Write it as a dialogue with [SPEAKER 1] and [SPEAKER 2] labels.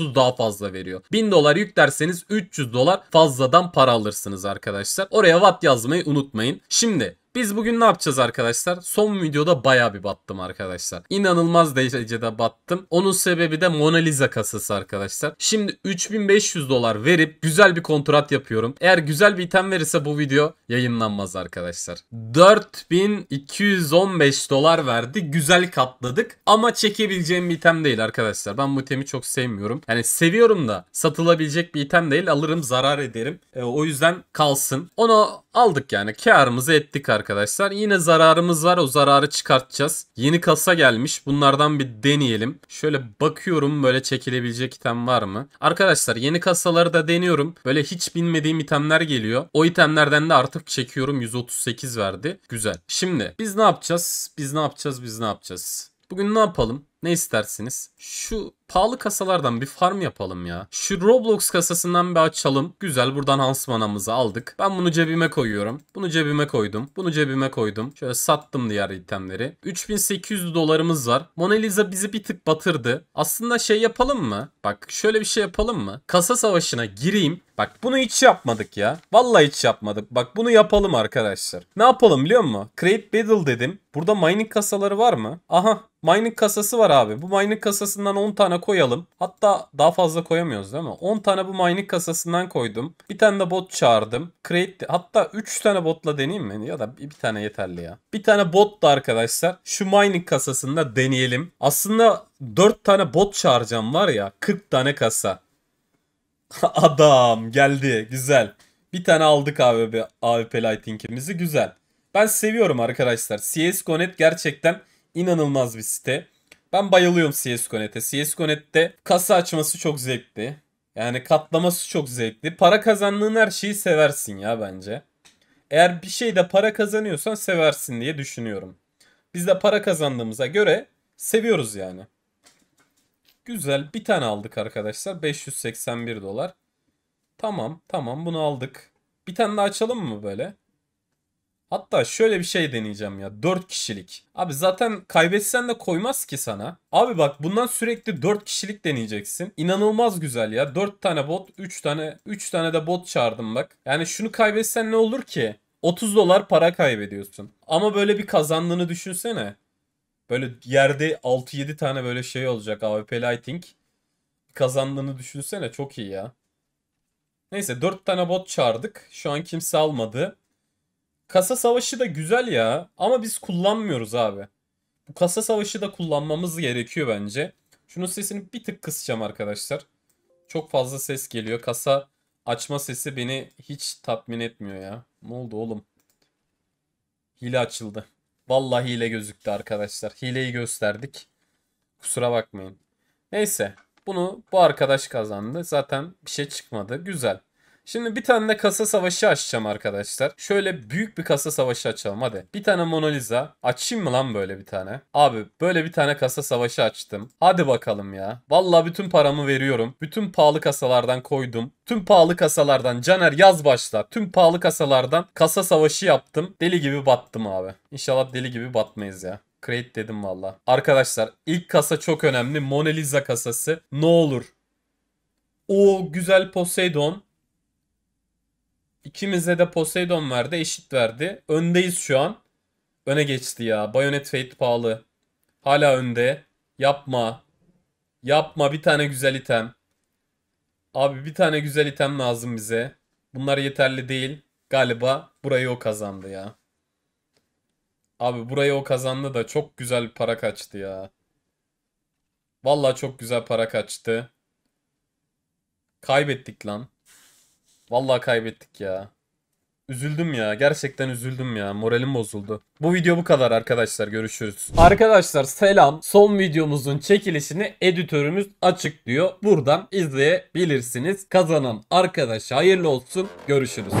[SPEAKER 1] 30 daha fazla veriyor. 1000 dolar yüklerseniz 300 dolar fazladan para alırsınız arkadaşlar. Oraya watt yazmayı unutmayın. Şimdi biz bugün ne yapacağız arkadaşlar? Son videoda baya bir battım arkadaşlar. İnanılmaz derecede battım. Onun sebebi de Mona Lisa kasası arkadaşlar. Şimdi 3500 dolar verip güzel bir kontrat yapıyorum. Eğer güzel bir item verirse bu video yayınlanmaz arkadaşlar. 4215 dolar verdi. Güzel katladık. Ama çekebileceğim bir item değil arkadaşlar. Ben bu itemi çok sevmiyorum. Yani seviyorum da satılabilecek bir item değil. Alırım zarar ederim. E, o yüzden kalsın. Onu aldık yani karımızı ettik arkadaşlar. Yine zararımız var o zararı çıkartacağız. Yeni kasa gelmiş bunlardan bir deneyelim. Şöyle bakıyorum böyle çekilebilecek item var mı? Arkadaşlar yeni kasaları da deniyorum. Böyle hiç bilmediğim itemler geliyor. O itemlerden de artık çekiyorum 138 verdi. Güzel. Şimdi biz ne yapacağız? Biz ne yapacağız? Biz ne yapacağız? Bugün ne yapalım? Ne istersiniz? Şu pahalı kasalardan bir farm yapalım ya. Şu Roblox kasasından bir açalım. Güzel buradan hansmanamızı aldık. Ben bunu cebime koyuyorum. Bunu cebime koydum. Bunu cebime koydum. Şöyle sattım diğer itemleri. 3800 dolarımız var. Mona Lisa bizi bir tık batırdı. Aslında şey yapalım mı? Bak şöyle bir şey yapalım mı? Kasa savaşına gireyim. Bak bunu hiç yapmadık ya. Vallahi hiç yapmadık. Bak bunu yapalım arkadaşlar. Ne yapalım biliyor musun? Create Battle dedim. Burada mining kasaları var mı? Aha mining kasası var var abi. Bu mining kasasından 10 tane koyalım. Hatta daha fazla koyamıyoruz değil mi? 10 tane bu mining kasasından koydum. Bir tane de bot çağırdım. Create hatta 3 tane botla deneyeyim mi? Ya da bir, tane yeterli ya. Bir tane bot da arkadaşlar şu mining kasasında deneyelim. Aslında 4 tane bot çağıracağım var ya 40 tane kasa. Adam geldi güzel. Bir tane aldık abi AWP Lighting'imizi güzel. Ben seviyorum arkadaşlar. CSGO.net gerçekten inanılmaz bir site. Ben bayılıyorum CSGO Net'e. CSGO Net'te kasa açması çok zevkli. Yani katlaması çok zevkli. Para kazandığın her şeyi seversin ya bence. Eğer bir şeyde para kazanıyorsan seversin diye düşünüyorum. Biz de para kazandığımıza göre seviyoruz yani. Güzel bir tane aldık arkadaşlar. 581 dolar. Tamam tamam bunu aldık. Bir tane daha açalım mı böyle? Hatta şöyle bir şey deneyeceğim ya. 4 kişilik. Abi zaten kaybetsen de koymaz ki sana. Abi bak bundan sürekli 4 kişilik deneyeceksin. İnanılmaz güzel ya. 4 tane bot, 3 tane 3 tane de bot çağırdım bak. Yani şunu kaybetsen ne olur ki? 30 dolar para kaybediyorsun. Ama böyle bir kazandığını düşünsene. Böyle yerde 6-7 tane böyle şey olacak AWP Lighting. Kazandığını düşünsene çok iyi ya. Neyse 4 tane bot çağırdık. Şu an kimse almadı. Kasa savaşı da güzel ya ama biz kullanmıyoruz abi. Bu kasa savaşı da kullanmamız gerekiyor bence. Şunun sesini bir tık kısacağım arkadaşlar. Çok fazla ses geliyor. Kasa açma sesi beni hiç tatmin etmiyor ya. Ne oldu oğlum? Hile açıldı. Vallahi hile gözüktü arkadaşlar. Hileyi gösterdik. Kusura bakmayın. Neyse. Bunu bu arkadaş kazandı. Zaten bir şey çıkmadı. Güzel. Şimdi bir tane de kasa savaşı açacağım arkadaşlar. Şöyle büyük bir kasa savaşı açalım hadi. Bir tane Mona Lisa. Açayım mı lan böyle bir tane? Abi böyle bir tane kasa savaşı açtım. Hadi bakalım ya. Valla bütün paramı veriyorum. Bütün pahalı kasalardan koydum. Tüm pahalı kasalardan Caner yaz başla. Tüm pahalı kasalardan kasa savaşı yaptım. Deli gibi battım abi. İnşallah deli gibi batmayız ya. Create dedim valla. Arkadaşlar ilk kasa çok önemli. Mona Lisa kasası. Ne olur. O güzel Poseidon. İkimize de Poseidon verdi. Eşit verdi. Öndeyiz şu an. Öne geçti ya. Bayonet Fate pahalı. Hala önde. Yapma. Yapma bir tane güzel item. Abi bir tane güzel item lazım bize. Bunlar yeterli değil. Galiba burayı o kazandı ya. Abi burayı o kazandı da çok güzel para kaçtı ya. Vallahi çok güzel para kaçtı. Kaybettik lan. Vallahi kaybettik ya. Üzüldüm ya. Gerçekten üzüldüm ya. Moralim bozuldu. Bu video bu kadar arkadaşlar. Görüşürüz. Arkadaşlar selam. Son videomuzun çekilişini editörümüz açıklıyor. Buradan izleyebilirsiniz. Kazanan arkadaş hayırlı olsun. Görüşürüz.